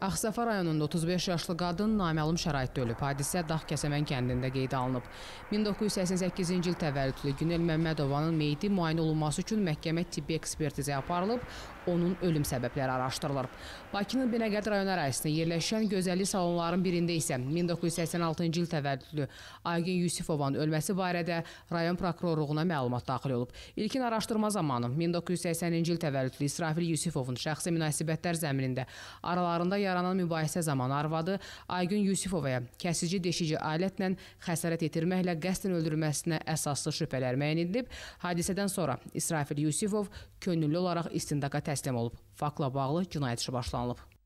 Ağstafa rayonunda 35 yaşlı qadın naməlum şəraitdə ölüb. Hadisə Dağ Kəsəmən kəndində qeydə alınıb. 1988-ci il təvəllüdlü Günel Məmmədovanın meyidi müayinə olunması üçün məhkəmə tibbi ekspertizaya aparılıb, onun ölüm səbəbləri araşdırılır. Bakının Binəqəd rayon ərazisində yerləşən gözəllik salonların birində isə 1986-cı il təvəllüdlü Aygün Yusifovanın ölməsi barədə rayon prokurorluğuna məlumat daxil olub. İlkin araşdırma zamanı 1980-ci il təvəllüdlü İsrafil Yusifovun şəxsi münasibətlər zəminində aralarında yaradılıb yaranan mübahisə zamanı arvadı Aygün Yusifovaya kəsici deşici alətlə xəsarət yetirməklə qəsdən öldürülməsinə əsaslı şübhələr müəyyən edilib. Hadisədən sonra İsrafil Yusifov könüllü olaraq istindaqa təslim olub. Faktla bağlı cinayət işi başlanılıb.